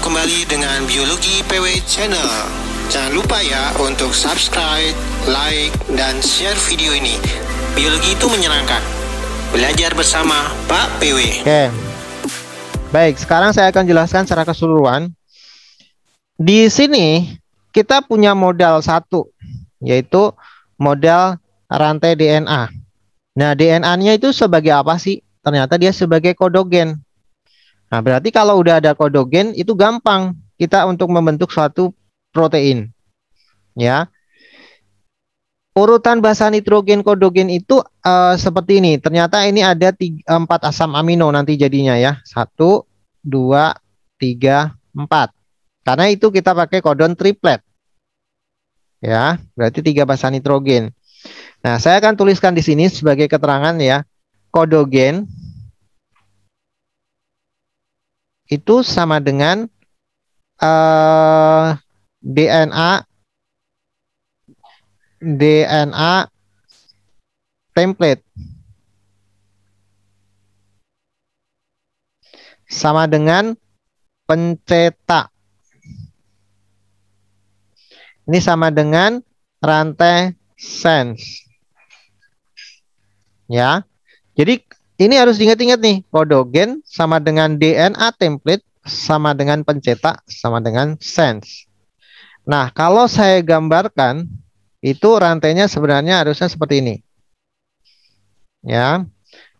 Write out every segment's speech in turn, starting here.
kembali dengan Biologi PW Channel. Jangan lupa ya untuk subscribe, like, dan share video ini. Biologi itu menyenangkan. Belajar bersama Pak PW. Oke. Baik, sekarang saya akan jelaskan secara keseluruhan. Di sini kita punya modal satu, yaitu modal rantai DNA. Nah, DNA-nya itu sebagai apa sih? Ternyata dia sebagai kodogen. Nah, berarti kalau udah ada kodogen itu gampang kita untuk membentuk suatu protein. Ya. Urutan basa nitrogen kodogen itu uh, seperti ini. Ternyata ini ada tiga, empat asam amino nanti jadinya ya. Satu, dua, tiga, empat. Karena itu kita pakai kodon triplet. Ya, berarti tiga basa nitrogen. Nah, saya akan tuliskan di sini sebagai keterangan ya. Kodogen itu sama dengan uh, eh, DNA DNA template sama dengan pencetak. Ini sama dengan rantai sense. Ya. Jadi ini harus diingat-ingat nih, kodogen sama dengan DNA template sama dengan pencetak sama dengan sense. Nah, kalau saya gambarkan itu rantainya sebenarnya harusnya seperti ini. Ya.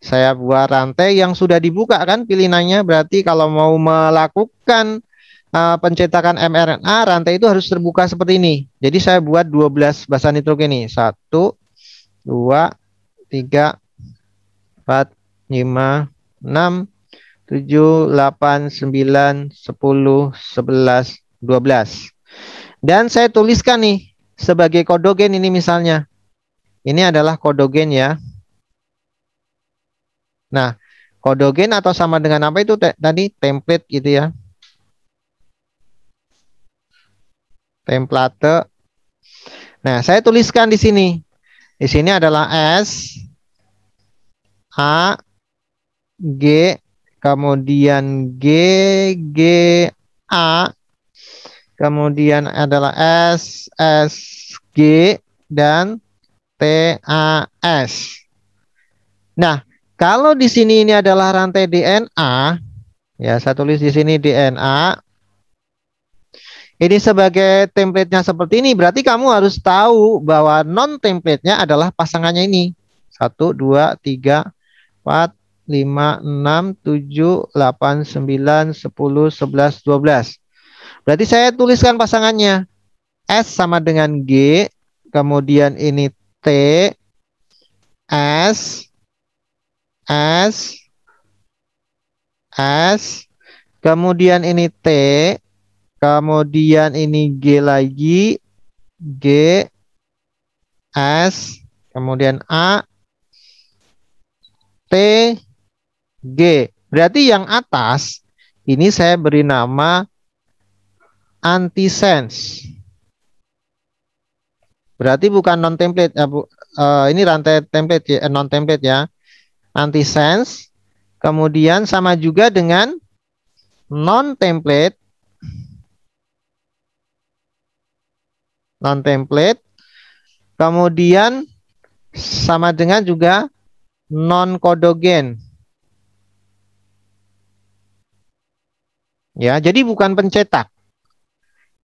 Saya buat rantai yang sudah dibuka kan Pilihannya berarti kalau mau melakukan uh, pencetakan mRNA rantai itu harus terbuka seperti ini. Jadi saya buat 12 basa nitrogen ini. 1 2 3 4 5, 6, 7, 8, 9, 10, 11, 12. Dan saya tuliskan nih sebagai kodogen ini misalnya. Ini adalah kodogen ya. Nah, kodogen atau sama dengan apa itu te tadi template gitu ya. Template. Nah, saya tuliskan di sini. Di sini adalah S A G kemudian G G A kemudian adalah S S G dan T A S. Nah, kalau di sini ini adalah rantai DNA, ya saya tulis di sini DNA. Ini sebagai template-nya seperti ini, berarti kamu harus tahu bahwa non template-nya adalah pasangannya ini. Satu, dua, tiga, empat. 5, 6, 7, 8, 9, 10, 11, 12. Berarti saya tuliskan pasangannya. S sama dengan G, kemudian ini T, S, S, S, kemudian ini T, kemudian ini G lagi, G, S, kemudian A, T, G. Berarti yang atas ini saya beri nama antisense. Berarti bukan non template eh, bu, eh, ini rantai template ya, eh, non template ya. Antisense kemudian sama juga dengan non template non template kemudian sama dengan juga non kodogen Ya, jadi bukan pencetak.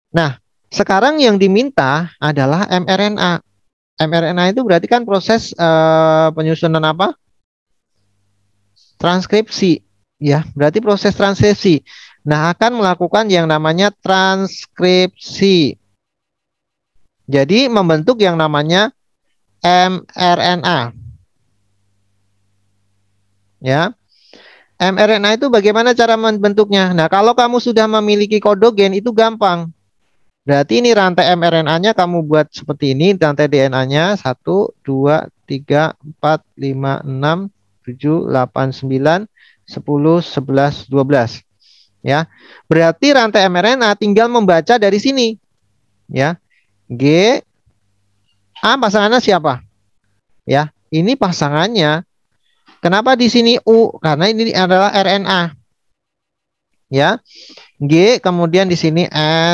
Nah, sekarang yang diminta adalah mRNA. mRNA itu berarti kan proses uh, penyusunan apa? Transkripsi, ya. Berarti proses transkripsi. Nah, akan melakukan yang namanya transkripsi. Jadi membentuk yang namanya mRNA. Ya mRNA itu bagaimana cara membentuknya? Nah, kalau kamu sudah memiliki kodogen itu gampang. Berarti ini rantai mRNA-nya kamu buat seperti ini, rantai DNA-nya 1 2 3 4 5 6 7 8 9 10 11 12. Ya. Berarti rantai mRNA tinggal membaca dari sini. Ya. G A pasangannya siapa? Ya, ini pasangannya Kenapa di sini U? Karena ini adalah RNA. Ya. G kemudian di sini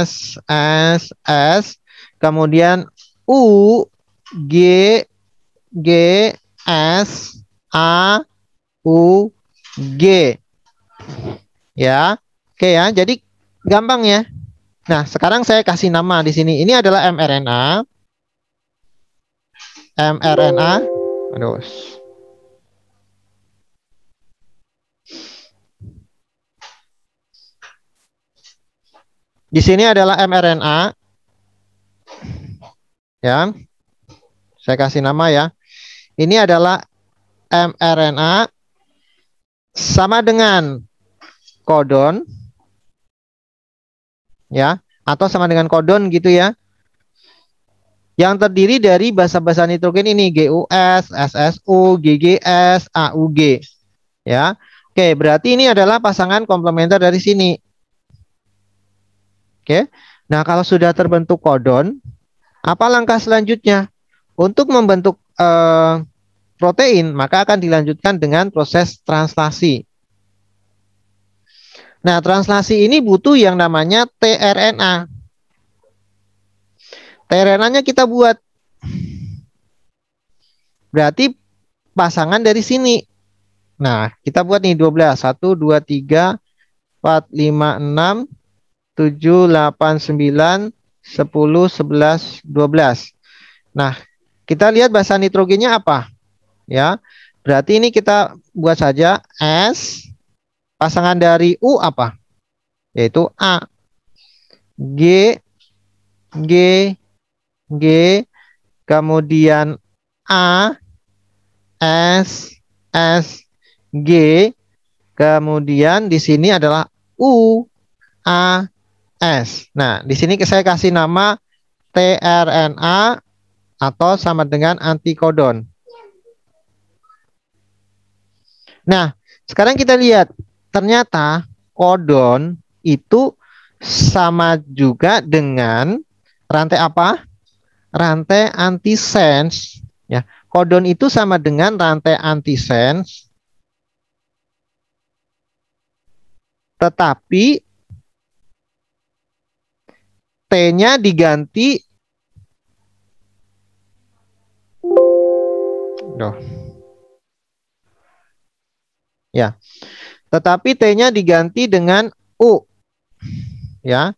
S S S kemudian U G G S A U G. Ya. Oke ya. Jadi gampang ya. Nah, sekarang saya kasih nama di sini. Ini adalah mRNA. mRNA. Aduh, Di sini adalah mRNA. Ya. Saya kasih nama ya. Ini adalah mRNA sama dengan kodon ya atau sama dengan kodon gitu ya yang terdiri dari basa-basa nitrogen ini GUS, SSU, GGS, AUG. Ya. Oke, berarti ini adalah pasangan komplementer dari sini. Oke. Nah, kalau sudah terbentuk kodon, apa langkah selanjutnya? Untuk membentuk eh, protein, maka akan dilanjutkan dengan proses translasi. Nah, translasi ini butuh yang namanya tRNA. tRNA-nya kita buat. Berarti pasangan dari sini. Nah, kita buat nih 12. 1, 2, 3, 4, 5, 6, 7, 8, 9, 10, 11, 12. Nah, kita lihat bahasa nitrogennya apa? Ya. Berarti ini kita buat saja S pasangan dari U apa? Yaitu A. G G G kemudian A S S G kemudian di sini adalah U A S. Nah, di sini saya kasih nama tRNA atau sama dengan antikodon. Nah, sekarang kita lihat ternyata kodon itu sama juga dengan rantai apa? Rantai antisense. ya. Kodon itu sama dengan rantai antisense. Tetapi T-nya diganti Duh. Ya. Tetapi T-nya diganti dengan U. Ya.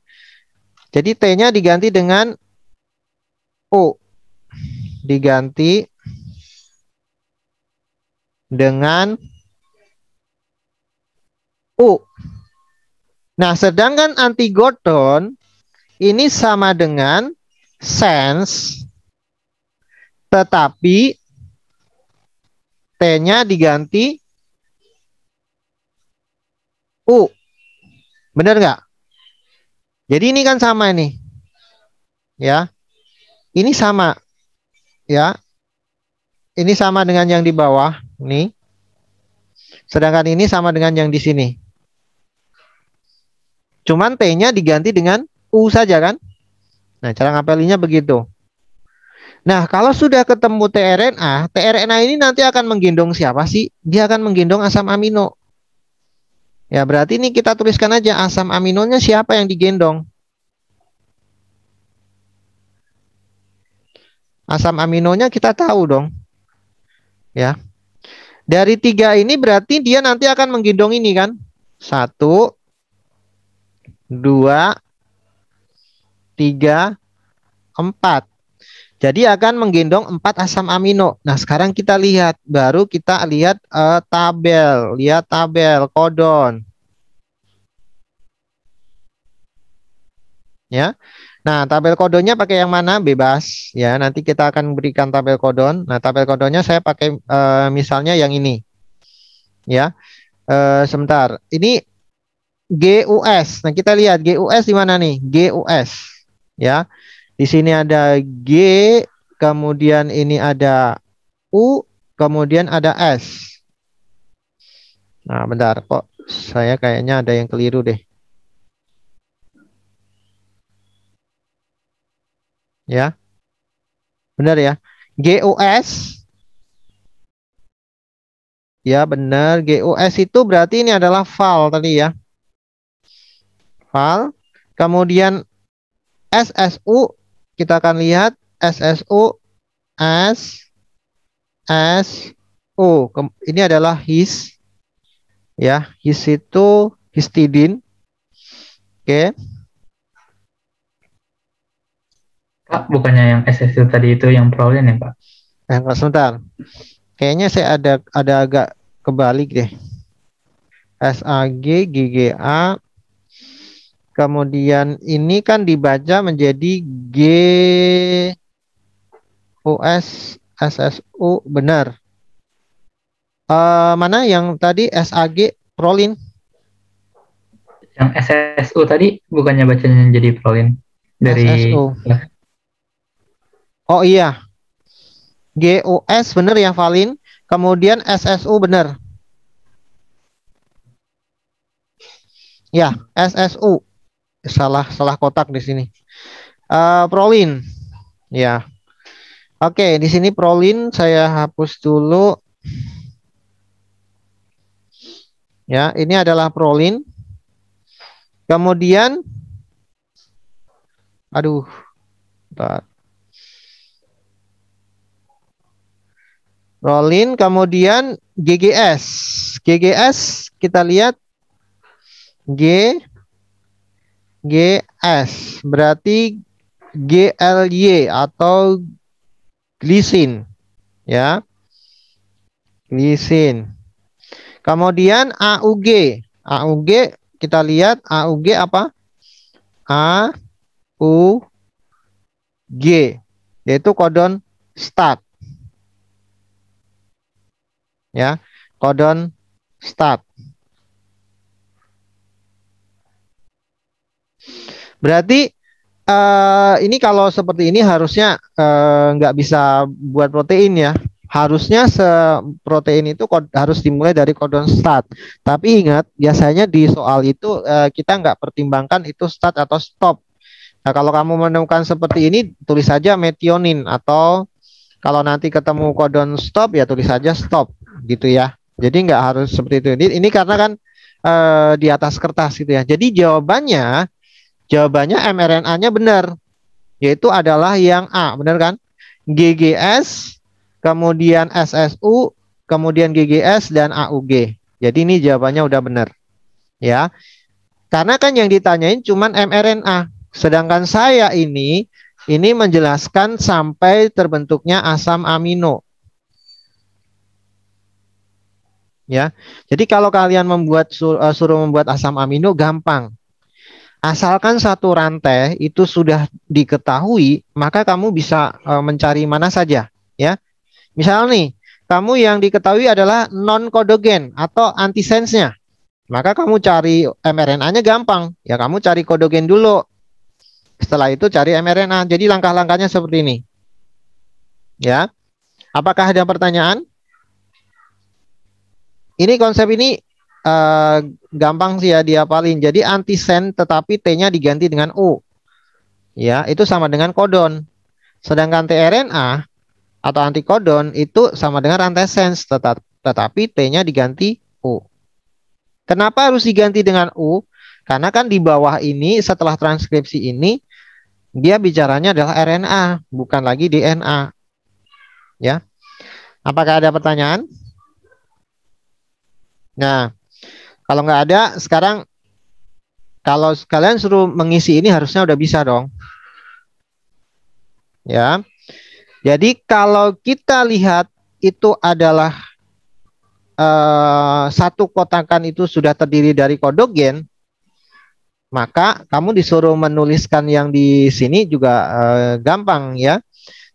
Jadi T-nya diganti dengan U. Diganti dengan U. Nah, sedangkan antigoton ini sama dengan sense tetapi T-nya diganti U. Benar nggak? Jadi ini kan sama ini. Ya. Ini sama. Ya. Ini sama dengan yang di bawah nih. Sedangkan ini sama dengan yang di sini. Cuman T-nya diganti dengan U saja kan? Nah, cara ngapelinnya begitu. Nah, kalau sudah ketemu tRNA, tRNA ini nanti akan menggendong siapa sih? Dia akan menggendong asam amino. Ya, berarti ini kita tuliskan aja asam aminonya siapa yang digendong. Asam aminonya kita tahu dong. Ya. Dari tiga ini berarti dia nanti akan menggendong ini kan. Satu, dua, 3, 4. Jadi akan menggendong 4 asam amino. Nah, sekarang kita lihat, baru kita lihat uh, tabel, lihat tabel kodon. Ya. Nah, tabel kodonnya pakai yang mana? Bebas ya. Nanti kita akan berikan tabel kodon. Nah, tabel kodonnya saya pakai uh, misalnya yang ini. Ya. Uh, sebentar. Ini GUS. Nah, kita lihat GUS di mana nih? GUS ya. Di sini ada G, kemudian ini ada U, kemudian ada S. Nah, bentar kok saya kayaknya ada yang keliru deh. Ya. Benar ya? GUS. Ya benar, GUS itu berarti ini adalah file tadi ya. File. Kemudian SSU kita akan lihat SSU S S U. Ini adalah his ya. His itu histidin. Oke. Okay. Pak, bukannya yang SSU tadi itu yang proline ya, Pak? Nah, eh, enggak sebentar. Kayaknya saya ada ada agak kebalik deh. SAG, GGA, Kemudian ini kan dibaca menjadi G O S S S U benar. Uh, mana yang tadi S A G prolin? Yang S S U tadi bukannya bacanya jadi prolin dari SSU. Ya. Oh iya. S benar ya valin. Kemudian S S U benar. Ya, SSU salah salah kotak di sini. Uh, prolin. Ya. Oke, di sini prolin saya hapus dulu. Ya, ini adalah prolin. Kemudian aduh. Bentar. Prolin, kemudian GGS. GGS kita lihat G GS berarti GLY atau glisin ya. Glisin. Kemudian AUG. AUG kita lihat AUG apa? A U G yaitu kodon start. Ya, kodon start. Berarti uh, ini kalau seperti ini harusnya eh, nggak uh, bisa buat protein ya. Harusnya protein itu harus dimulai dari kodon start. Tapi ingat biasanya di soal itu uh, kita nggak pertimbangkan itu start atau stop. Nah kalau kamu menemukan seperti ini tulis saja metionin atau kalau nanti ketemu kodon stop ya tulis saja stop gitu ya. Jadi nggak harus seperti itu. Ini, ini karena kan uh, di atas kertas gitu ya. Jadi jawabannya Jawabannya mRNA-nya benar, yaitu adalah yang A, benar kan? GGS, kemudian SSU, kemudian GGS dan AUG. Jadi ini jawabannya udah benar. Ya. Karena kan yang ditanyain cuma mRNA, sedangkan saya ini ini menjelaskan sampai terbentuknya asam amino. Ya. Jadi kalau kalian membuat eh, suruh membuat asam amino gampang. Asalkan satu rantai itu sudah diketahui, maka kamu bisa e, mencari mana saja, ya. Misal nih, kamu yang diketahui adalah non kodogen atau antisensnya. Maka kamu cari mRNA-nya gampang. Ya, kamu cari kodogen dulu. Setelah itu cari mRNA. Jadi langkah-langkahnya seperti ini. Ya. Apakah ada pertanyaan? Ini konsep ini Eh, gampang sih ya diapalin. Jadi antisen tetapi T-nya diganti dengan U. Ya, itu sama dengan kodon. Sedangkan tRNA atau antikodon itu sama dengan antisense tetap, tetapi T-nya diganti U. Kenapa harus diganti dengan U? Karena kan di bawah ini setelah transkripsi ini dia bicaranya adalah RNA, bukan lagi DNA. Ya. Apakah ada pertanyaan? Nah, kalau nggak ada, sekarang kalau kalian suruh mengisi ini harusnya udah bisa dong. Ya. Jadi kalau kita lihat itu adalah eh, satu kotakan itu sudah terdiri dari kodogen, maka kamu disuruh menuliskan yang di sini juga eh, gampang ya.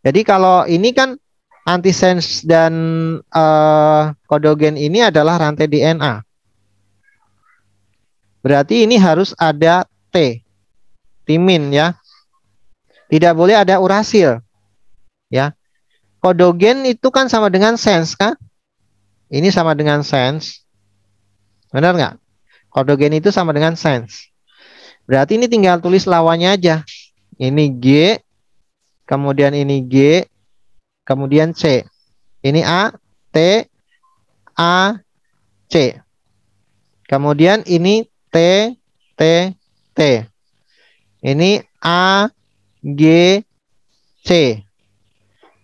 Jadi kalau ini kan antisense dan eh, kodogen ini adalah rantai DNA. Berarti ini harus ada T. Timin ya. Tidak boleh ada urasil. Ya. Kodogen itu kan sama dengan sense kan? Ini sama dengan sense. Benar nggak? Kodogen itu sama dengan sense. Berarti ini tinggal tulis lawannya aja. Ini G, kemudian ini G, kemudian C. Ini A, T, A, C. Kemudian ini T T Ini A G C.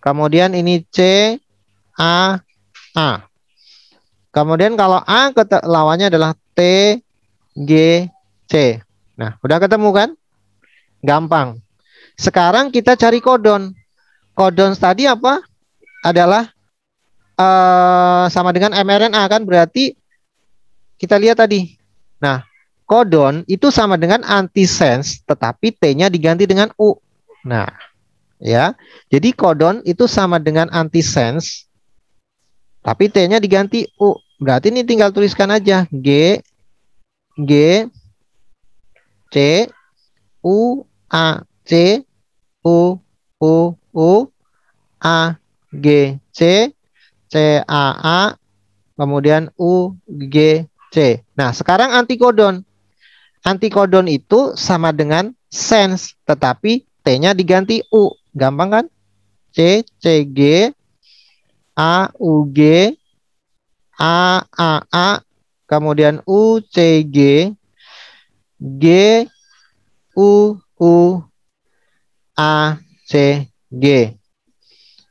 Kemudian ini C A A. Kemudian kalau A lawannya adalah T G C. Nah, udah ketemu kan? Gampang. Sekarang kita cari kodon. Kodon tadi apa? Adalah uh, sama dengan mRNA kan berarti kita lihat tadi. Nah, Kodon itu sama dengan antisense, tetapi T-nya diganti dengan U. Nah, ya. Jadi kodon itu sama dengan antisense, tapi T-nya diganti U. Berarti ini tinggal tuliskan aja G, G, C, U, A, C, U, U, U, A, G, C, C, A, A, kemudian U, G, C. Nah, sekarang antikodon. Antikodon itu sama dengan sense, tetapi T-nya diganti U. Gampang kan? C, C, G, A, U, G, A, A, A, kemudian U, C, G, G, U, U, A, C, G.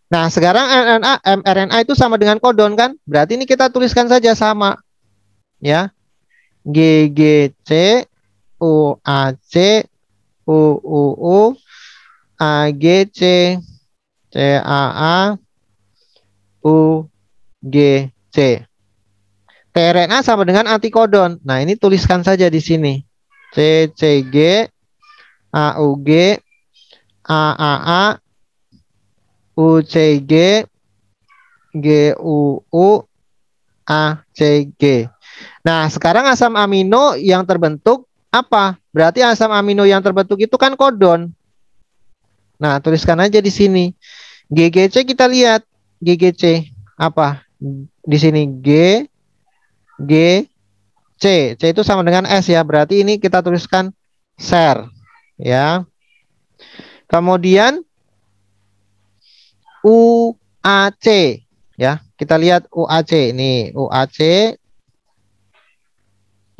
Nah, sekarang RNA, mRNA itu sama dengan kodon kan? Berarti ini kita tuliskan saja sama. Ya. G, G, C, O A C U U U A G C C A A U G C. tRNA sama dengan antikodon. Nah, ini tuliskan saja di sini. C C G A U G A A A U C G G U U A C G. Nah, sekarang asam amino yang terbentuk apa? Berarti asam amino yang terbentuk itu kan kodon. Nah, tuliskan aja di sini. GGC kita lihat. GGC apa? Di sini G G C. C itu sama dengan S ya. Berarti ini kita tuliskan Ser ya. Kemudian UAC ya. Kita lihat UAC ini UAC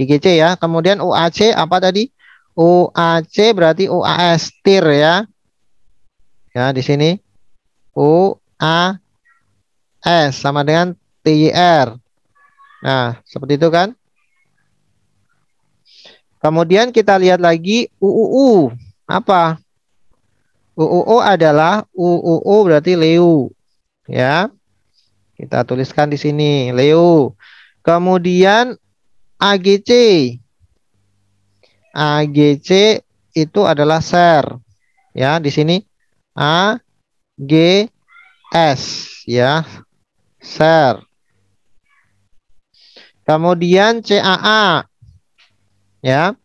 IGC ya. Kemudian UAC apa tadi? UAC berarti UAS tir ya. Ya, di sini UAS sama dengan TIR. Nah, seperti itu kan? Kemudian kita lihat lagi UUU. Apa? UUU adalah UUU berarti Leu. Ya. Kita tuliskan di sini Leu. Kemudian AGC. AGC itu adalah share. Ya, di sini A G S ya. Share. Kemudian CAA. Ya.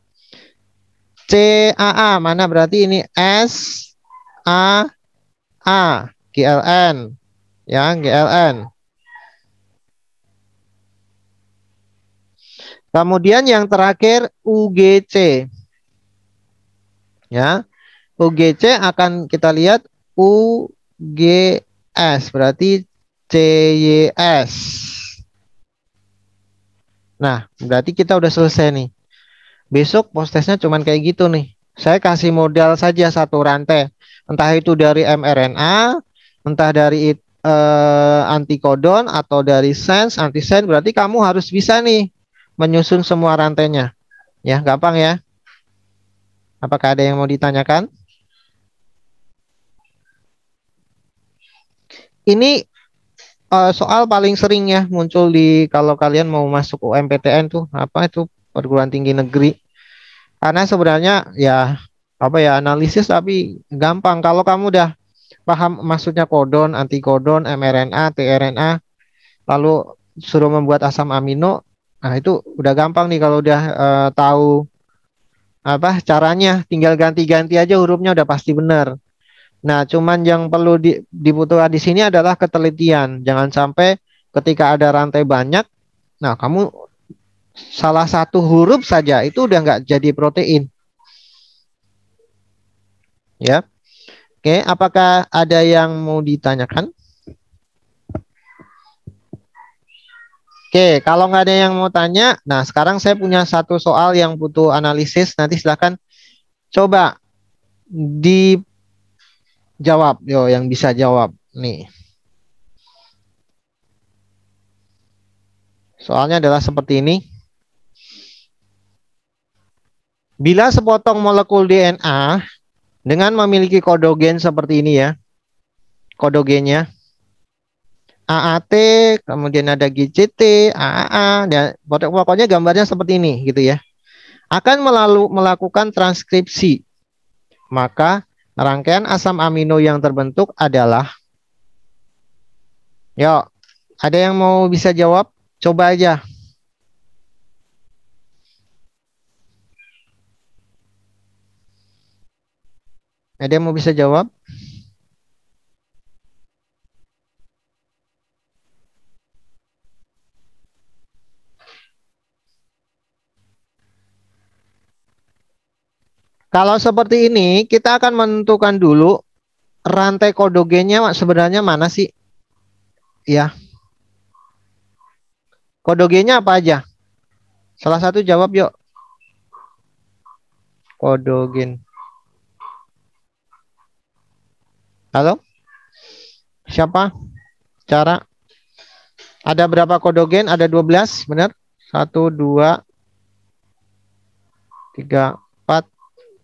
CAA mana berarti ini S A A GLN ya GLN Kemudian yang terakhir UGC. Ya. UGC akan kita lihat UGS berarti CYS. Nah, berarti kita udah selesai nih. Besok testnya cuman kayak gitu nih. Saya kasih modal saja satu rantai. Entah itu dari mRNA, entah dari eh, antikodon atau dari sense, antisense. Berarti kamu harus bisa nih menyusun semua rantainya. Ya, gampang ya. Apakah ada yang mau ditanyakan? Ini uh, soal paling sering ya muncul di kalau kalian mau masuk UMPTN tuh apa itu perguruan tinggi negeri. Karena sebenarnya ya apa ya analisis tapi gampang kalau kamu udah paham maksudnya kodon, antikodon, mRNA, tRNA, lalu suruh membuat asam amino, Nah, itu udah gampang nih kalau udah uh, tahu apa caranya, tinggal ganti-ganti aja hurufnya udah pasti benar. Nah, cuman yang perlu di, dibutuhkan di sini adalah ketelitian. Jangan sampai ketika ada rantai banyak, nah kamu salah satu huruf saja itu udah nggak jadi protein. Ya. Oke, apakah ada yang mau ditanyakan? Oke, kalau nggak ada yang mau tanya, nah sekarang saya punya satu soal yang butuh analisis. Nanti silahkan coba dijawab, yo yang bisa jawab nih. Soalnya adalah seperti ini. Bila sepotong molekul DNA dengan memiliki kodogen seperti ini ya, kodogennya, AAT, kemudian ada GCT, AAA, dan pokoknya gambarnya seperti ini gitu ya. Akan melalu, melakukan transkripsi. Maka rangkaian asam amino yang terbentuk adalah Yo, ada yang mau bisa jawab? Coba aja. Ada yang mau bisa jawab? Kalau seperti ini, kita akan menentukan dulu rantai kodogennya sebenarnya mana sih? Ya. Kodogennya apa aja? Salah satu jawab yuk. Kodogen. Halo? Siapa? Cara? Ada berapa kodogen? Ada 12, benar? 1 2 3 4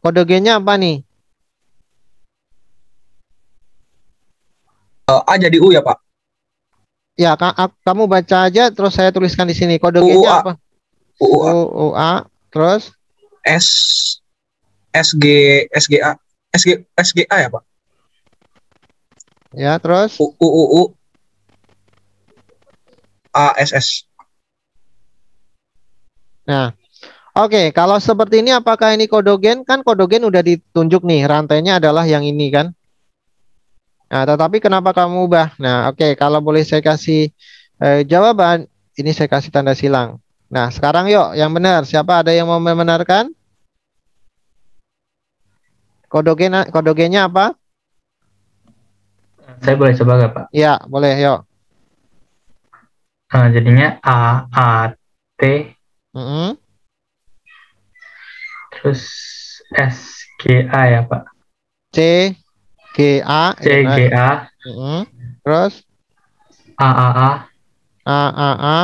Kode gennya apa nih? Uh, A jadi U ya, Pak? Ya, ka kamu baca aja terus saya tuliskan di sini. Kode U -A. apa? U A terus S S S S G G A G S G A ya, Pak? Ya, terus UUU S. Nah, Oke, okay, kalau seperti ini apakah ini kodogen? Kan kodogen udah ditunjuk nih, rantainya adalah yang ini kan. Nah, tetapi kenapa kamu ubah? Nah, oke, okay, kalau boleh saya kasih eh, jawaban, ini saya kasih tanda silang. Nah, sekarang yuk yang benar, siapa ada yang mau membenarkan? Kodogen kodogennya apa? Saya boleh coba nggak, Pak? Ya, boleh, yuk. Nah, jadinya A A T mm -hmm terus S A ya Pak C G A ya kan? C G A terus A A A A A A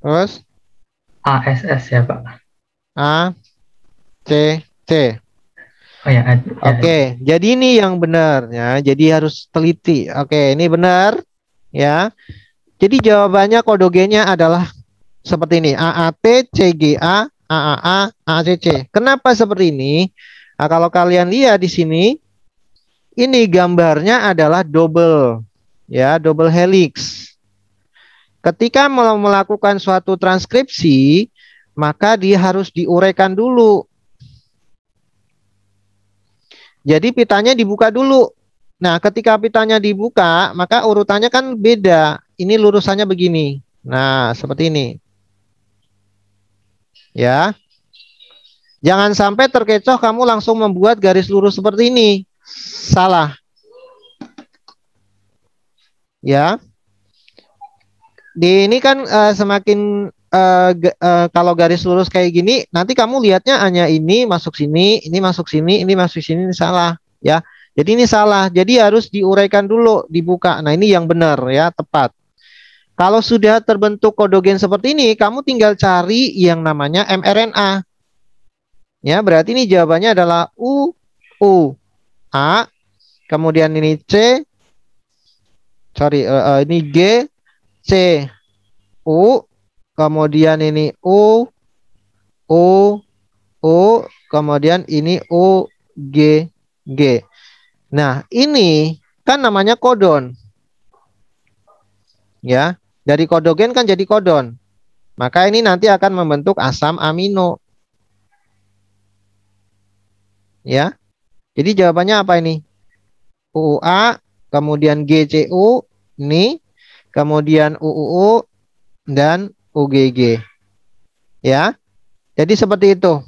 terus A S S ya Pak A C C Oh ya, ya, Oke, okay. jadi ini yang benar ya. Jadi harus teliti. Oke, okay, ini benar ya. Jadi jawabannya kodogennya adalah seperti ini AAT CGA AAA, AACC. Kenapa seperti ini? Nah, kalau kalian lihat di sini, ini gambarnya adalah double, ya, double helix. Ketika melakukan suatu transkripsi, maka dia harus diuraikan dulu. Jadi pitanya dibuka dulu. Nah, ketika pitanya dibuka, maka urutannya kan beda. Ini lurusannya begini. Nah, seperti ini. Ya. Jangan sampai terkecoh kamu langsung membuat garis lurus seperti ini. Salah. Ya. Di ini kan uh, semakin uh, uh, kalau garis lurus kayak gini, nanti kamu lihatnya hanya ini masuk sini, ini masuk sini, ini masuk sini, ini salah, ya. Jadi ini salah. Jadi harus diuraikan dulu, dibuka. Nah, ini yang benar ya, tepat. Kalau sudah terbentuk kodogen seperti ini, kamu tinggal cari yang namanya mRNA. Ya, berarti ini jawabannya adalah U U A, kemudian ini C, sorry, uh, uh, ini G, C, U, kemudian ini U, U, U, kemudian ini U, G, G. Nah, ini kan namanya kodon. Ya, dari kodogen kan jadi kodon. Maka ini nanti akan membentuk asam amino. Ya. Jadi jawabannya apa ini? UUA, kemudian GCU, ini, kemudian UUU, dan UGG. Ya. Jadi seperti itu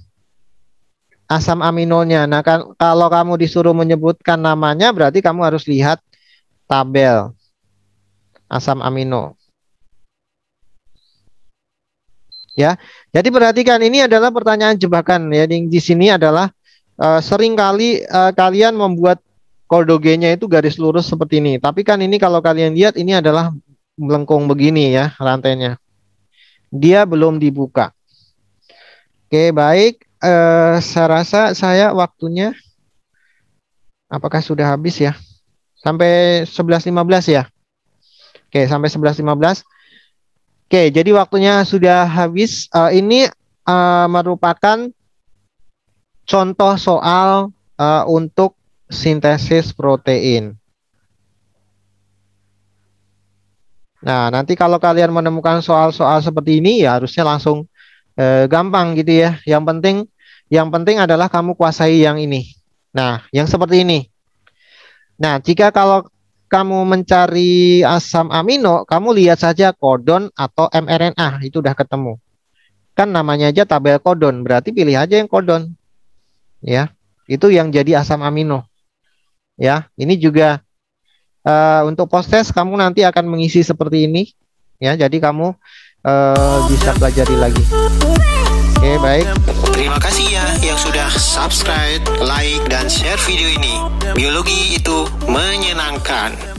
asam aminonya. Nah, kan, kalau kamu disuruh menyebutkan namanya berarti kamu harus lihat tabel asam amino. ya. Jadi perhatikan ini adalah pertanyaan jebakan ya. Di, sini adalah uh, eh, kali uh, eh, kalian membuat kordogenya itu garis lurus seperti ini. Tapi kan ini kalau kalian lihat ini adalah melengkung begini ya rantainya. Dia belum dibuka. Oke, baik. Uh, saya rasa saya waktunya apakah sudah habis ya? Sampai 11.15 ya? Oke, sampai 11.15. Oke, jadi waktunya sudah habis. Uh, ini uh, merupakan contoh soal uh, untuk sintesis protein. Nah, nanti kalau kalian menemukan soal-soal seperti ini ya harusnya langsung uh, gampang gitu ya. Yang penting yang penting adalah kamu kuasai yang ini. Nah, yang seperti ini. Nah, jika kalau kamu mencari asam amino, kamu lihat saja kodon atau mRNA, itu udah ketemu. Kan namanya aja tabel kodon, berarti pilih aja yang kodon. Ya, itu yang jadi asam amino. Ya, ini juga uh, untuk proses kamu nanti akan mengisi seperti ini. Ya, jadi kamu uh, bisa pelajari lagi. Oke, okay, baik. Terima kasih ya yang sudah subscribe, like, dan share video ini. Biologi itu menyenangkan.